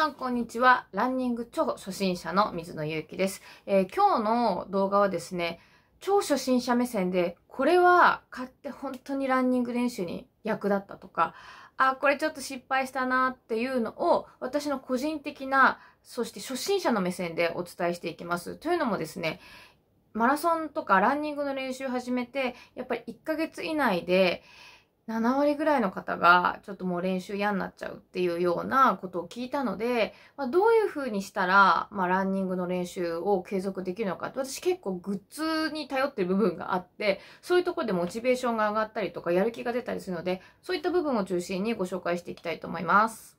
さんこんにちは。ランニング超初心者の水野うきです、えー、今日の動画はですね、超初心者目線で、これは買って本当にランニング練習に役立ったとか、あ、これちょっと失敗したなっていうのを、私の個人的な、そして初心者の目線でお伝えしていきます。というのもですね、マラソンとかランニングの練習始めて、やっぱり1ヶ月以内で、7割ぐらいの方がちょっともう練習嫌になっちゃうっていうようなことを聞いたので、まあ、どういうふうにしたら、まあ、ランニングの練習を継続できるのかって私結構グッズに頼ってる部分があってそういうとこでモチベーションが上がったりとかやる気が出たりするのでそういった部分を中心にご紹介していきたいと思います。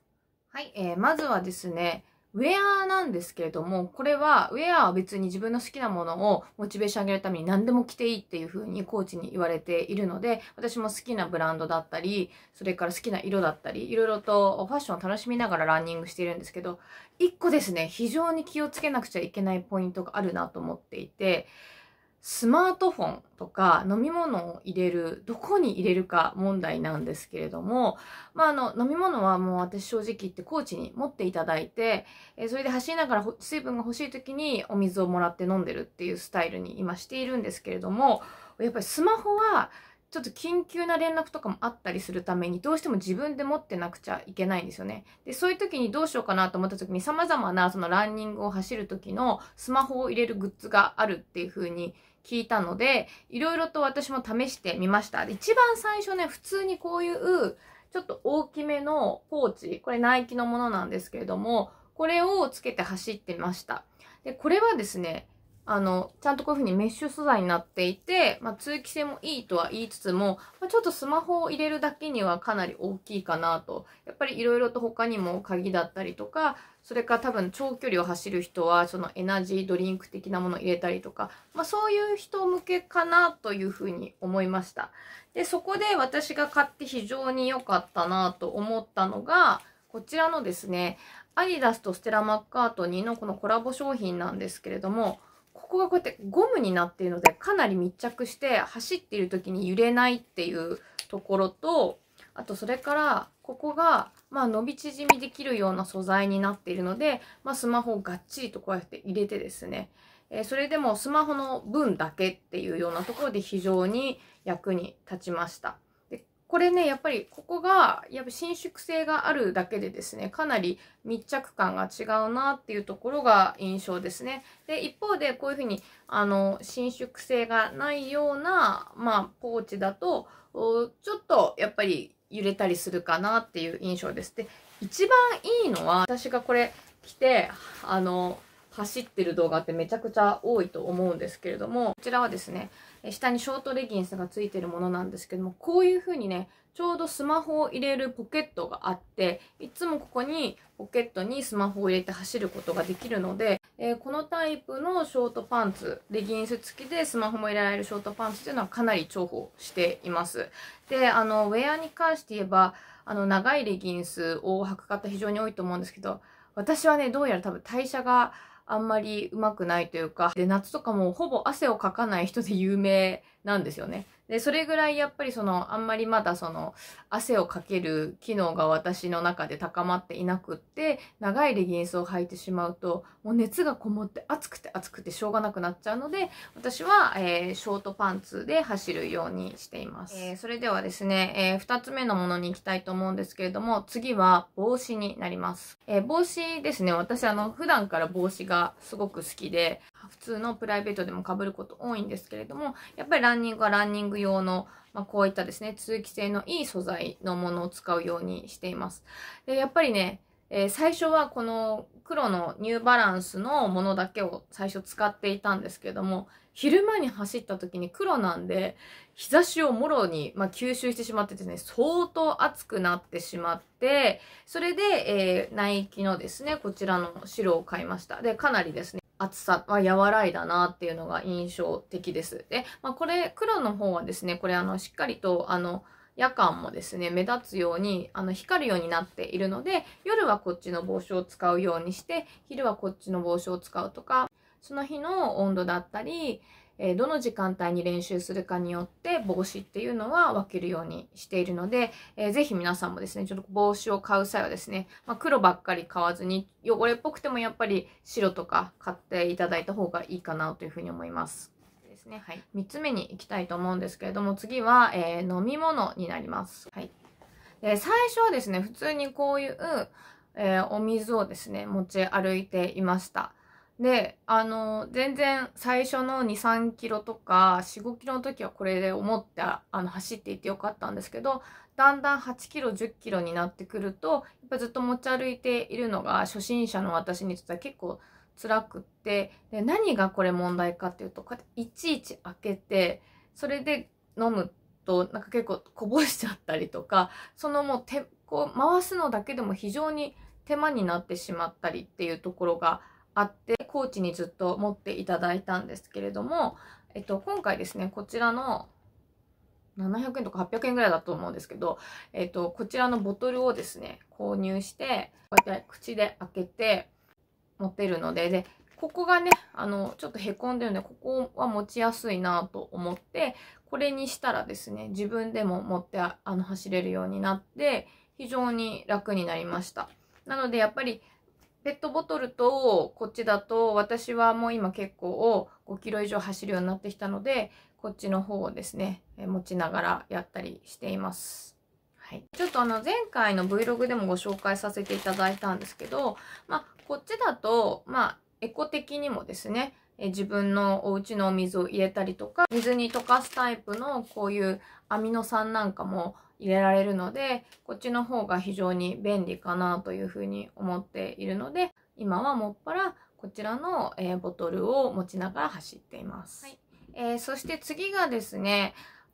はい、えー、まずはですねウェアなんですけれども、これは、ウェアは別に自分の好きなものをモチベーション上げるために何でも着ていいっていう風にコーチに言われているので、私も好きなブランドだったり、それから好きな色だったり、いろいろとファッションを楽しみながらランニングしているんですけど、一個ですね、非常に気をつけなくちゃいけないポイントがあるなと思っていて、スマートフォンとか飲み物を入れる、どこに入れるか問題なんですけれども、まあ、あの、飲み物はもう私正直言ってコーチに持っていただいて、えそれで走りながら水分が欲しい時にお水をもらって飲んでるっていうスタイルに今しているんですけれども、やっぱりスマホはちょっと緊急な連絡とかもあったりするためにどうしても自分で持ってなくちゃいけないんですよね。で、そういう時にどうしようかなと思った時に様々なそのランニングを走る時のスマホを入れるグッズがあるっていう風に聞いたので、いろいろと私も試してみました。一番最初ね、普通にこういう、ちょっと大きめのポーチ、これナイキのものなんですけれども、これをつけて走ってました。で、これはですね、あの、ちゃんとこういう風にメッシュ素材になっていて、まあ、通気性もいいとは言いつつも、まあ、ちょっとスマホを入れるだけにはかなり大きいかなと。やっぱり色々と他にも鍵だったりとか、それから多分長距離を走る人はそのエナジードリンク的なものを入れたりとか、まあ、そういう人向けかなというふうに思いました。で、そこで私が買って非常に良かったなと思ったのが、こちらのですね、アディダスとステラ・マッカートニーのこのコラボ商品なんですけれども、ここがこうやってゴムになっているのでかなり密着して走っている時に揺れないっていうところと、あとそれからここがまあ、伸び縮みできるような素材になっているので、まあ、スマホをがっちりとこうやって入れてですね、えー、それでもスマホの分だけっていうようなところで非常に役に立ちました。でこれね、やっぱりここが、やっぱ伸縮性があるだけでですね、かなり密着感が違うなっていうところが印象ですね。で、一方でこういうふうに、あの、伸縮性がないような、まあ、ポーチだと、ちょっとやっぱり揺れたりするかなっていう印象です。で、一番いいのは、私がこれ着て、あの、走ってる動画ってめちゃくちゃ多いと思うんですけれども、こちらはですね、下にショートレギンスがついてるものなんですけども、こういう風にね、ちょうどスマホを入れるポケットがあって、いつもここにポケットにスマホを入れて走ることができるので、えー、このタイプのショートパンツ、レギンス付きでスマホも入れられるショートパンツっていうのはかなり重宝しています。で、あの、ウェアに関して言えば、あの、長いレギンスを履く方非常に多いと思うんですけど、私はね、どうやら多分代謝があんまりうまくないというか、で、夏とかもほぼ汗をかかない人で有名なんですよね。で、それぐらいやっぱりその、あんまりまだその、汗をかける機能が私の中で高まっていなくって、長いレギンスを履いてしまうと、もう熱がこもって暑くて暑くてしょうがなくなっちゃうので、私は、えー、ショートパンツで走るようにしています。えー、それではですね、えー、2つ目のものに行きたいと思うんですけれども、次は帽子になります。えー、帽子ですね、私あの、普段から帽子がすごく好きで、普通のプライベートでもかぶること多いんですけれども、やっぱりランニングはランニング用の、まあ、こういったですね、通気性のいい素材のものを使うようにしています。でやっぱりね、えー、最初はこの黒のニューバランスのものだけを最初使っていたんですけども、昼間に走った時に黒なんで、日差しをもろに、まあ、吸収してしまってですね、相当熱くなってしまって、それで、えー、ナイキのですね、こちらの白を買いました。で、かなりですね、暑さは和らいだなっていうのが印象的です。で、まあ、これ、黒の方はですね、これあの、しっかりと、あの、夜間もですね、目立つように、あの、光るようになっているので、夜はこっちの帽子を使うようにして、昼はこっちの帽子を使うとか、その日の温度だったり、えどの時間帯に練習するかによって帽子っていうのは分けるようにしているので、えー、ぜひ皆さんもですね、ちょっと帽子を買う際はですね、まあ、黒ばっかり買わずに、汚れっぽくてもやっぱり白とか買っていただいた方がいいかなというふうに思います。ですね。はい。3つ目に行きたいと思うんですけれども、次は、えー、飲み物になります。はい。で、最初はですね、普通にこういう、えー、お水をですね、持ち歩いていました。で、あの、全然最初の2、3キロとか4、5キロの時はこれで思ってあの走っていてよかったんですけど、だんだん8キロ、10キロになってくると、やっぱずっと持ち歩いているのが初心者の私にとっては結構辛くって、で何がこれ問題かっていうと、こうやっていちいち開けて、それで飲むと、なんか結構こぼしちゃったりとか、そのもう手、こう回すのだけでも非常に手間になってしまったりっていうところがあって、コーチにずっと持っていただいたんですけれども、えっと、今回ですね、こちらの700円とか800円ぐらいだと思うんですけど、えっと、こちらのボトルをですね、購入して、こうやって口で開けて持ってるので、で、ここがね、あの、ちょっと凹んでるので、ここは持ちやすいなと思って、これにしたらですね、自分でも持ってあの走れるようになって、非常に楽になりました。なので、やっぱりペットボトルとこっちだと私はもう今結構5キロ以上走るようになってきたのでこっちの方をですね持ちながらやったりしています。はい、ちょっとあの前回の Vlog でもご紹介させていただいたんですけど、まあ、こっちだと、まあ、エコ的にもですねえ自分のお家のお水を入れたりとか、水に溶かすタイプのこういうアミノ酸なんかも入れられるので、こっちの方が非常に便利かなというふうに思っているので、今はもっぱらこちらの、えボトルを持ちながら走っています。はいえー、そして次がですね、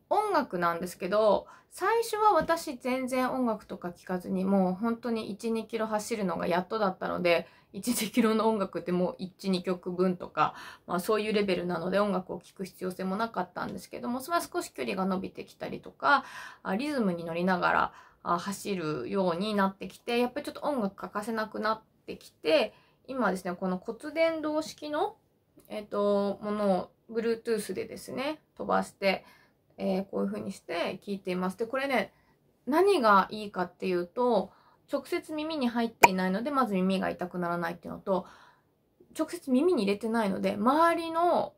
音楽なんですけど、最初は私全然音楽とか聴かずにもう本当に1、2キロ走るのがやっとだったので、1、2キロの音楽ってもう1、2曲分とか、まあそういうレベルなので音楽を聴く必要性もなかったんですけども、それは少し距離が伸びてきたりとか、リズムに乗りながら走るようになってきて、やっぱりちょっと音楽欠かせなくなってきて、今ですね、この骨伝導式の、えっ、ー、と、ものを Bluetooth でですね、飛ばして、えー、こういう風にして聞いています。で、これね、何がいいかっていうと、直接耳に入っていないので、まず耳が痛くならないっていうのと、直接耳に入れてないので、周りの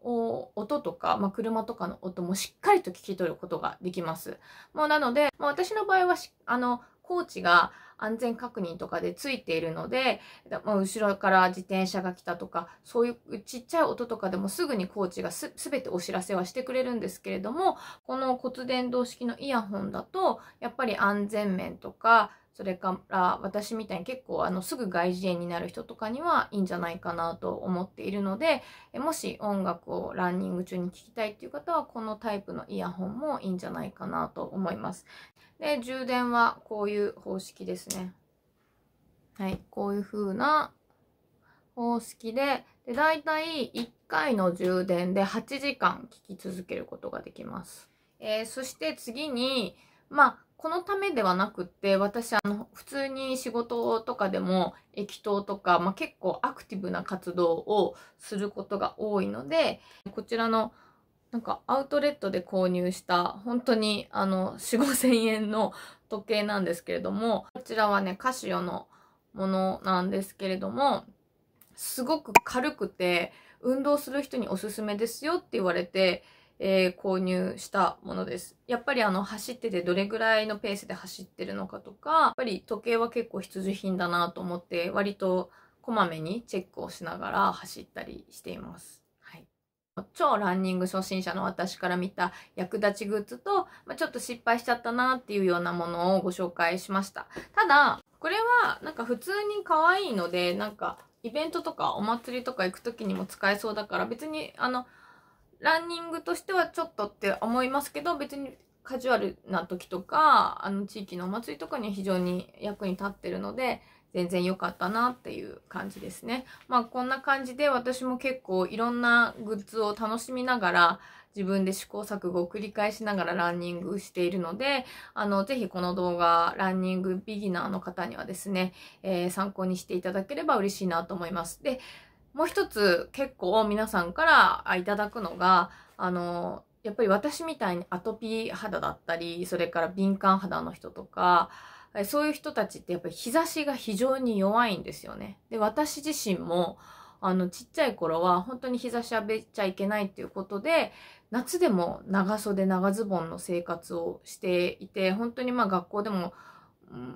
音とか、まあ、車とかの音もしっかりと聞き取ることができます。もうなので、まあ、私の場合はあの、コーチが安全確認とかでついているので、ま後ろから自転車が来たとか、そういうちっちゃい音とかでもすぐにコーチがすべてお知らせはしてくれるんですけれども、この骨伝導式のイヤホンだと、やっぱり安全面とか、それから私みたいに結構あのすぐ外耳炎になる人とかにはいいんじゃないかなと思っているのでもし音楽をランニング中に聴きたいっていう方はこのタイプのイヤホンもいいんじゃないかなと思います。で充電はこういう方式ですね。はい、こういう風な方式でで大体1回の充電で8時間聴き続けることができます。えー、そして次にまあ、このためではなくって、私、あの、普通に仕事とかでも、液頭とか、まあ、結構アクティブな活動をすることが多いので、こちらの、なんかアウトレットで購入した本当にあの4、5千円の時計なんですけれども、こちらはね、カシオのものなんですけれども、すごく軽くて、運動する人におすすめですよって言われて、えー、購入したものです。やっぱりあの走っててどれぐらいのペースで走ってるのかとか、やっぱり時計は結構必需品だなと思って割とこまめにチェックをしながら走ったりしています。はい、超ランニング初心者の私から見た役立ちグッズと、まあ、ちょっと失敗しちゃったなっていうようなものをご紹介しました。ただ、これはなんか普通に可愛いので、なんかイベントとかお祭りとか行く時にも使えそうだから別にあのランニングとしてはちょっとって思いますけど、別にカジュアルな時とか、あの地域のお祭りとかには非常に役に立ってるので、全然良かったなっていう感じですね。まあこんな感じで私も結構いろんなグッズを楽しみながら自分で試行錯誤を繰り返しながらランニングしているので、あの、ぜひこの動画、ランニングビギナーの方にはですね、えー、参考にしていただければ嬉しいなと思います。で、もう一つ結構皆さんからいただくのが、あの、やっぱり私みたいにアトピー肌だったり、それから敏感肌の人とか、そういう人たちってやっぱり日差しが非常に弱いんですよね。で、私自身も、あの、ちっちゃい頃は本当に日差し浴びちゃいけないっていうことで、夏でも長袖長ズボンの生活をしていて、本当にまあ学校でも、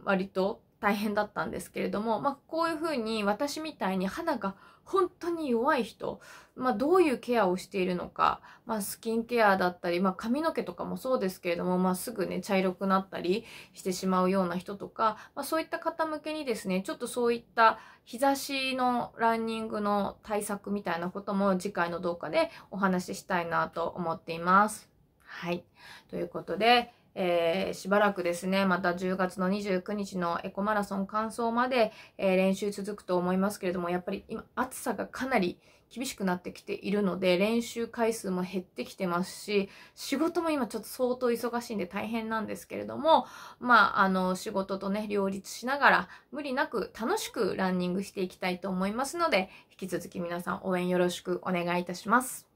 割と大変だったんですけれども、まあこういうふうに私みたいに肌が本当に弱い人、まあ、どういうケアをしているのか、まあ、スキンケアだったり、まあ、髪の毛とかもそうですけれども、まあ、すぐね、茶色くなったりしてしまうような人とか、まあ、そういった方向けにですね、ちょっとそういった日差しのランニングの対策みたいなことも次回の動画でお話ししたいなと思っています。はい。ということで、えー、しばらくですね、また10月の29日のエコマラソン完走まで、えー、練習続くと思いますけれども、やっぱり今暑さがかなり厳しくなってきているので、練習回数も減ってきてますし、仕事も今ちょっと相当忙しいんで大変なんですけれども、まあ、あの、仕事とね、両立しながら、無理なく楽しくランニングしていきたいと思いますので、引き続き皆さん応援よろしくお願いいたします。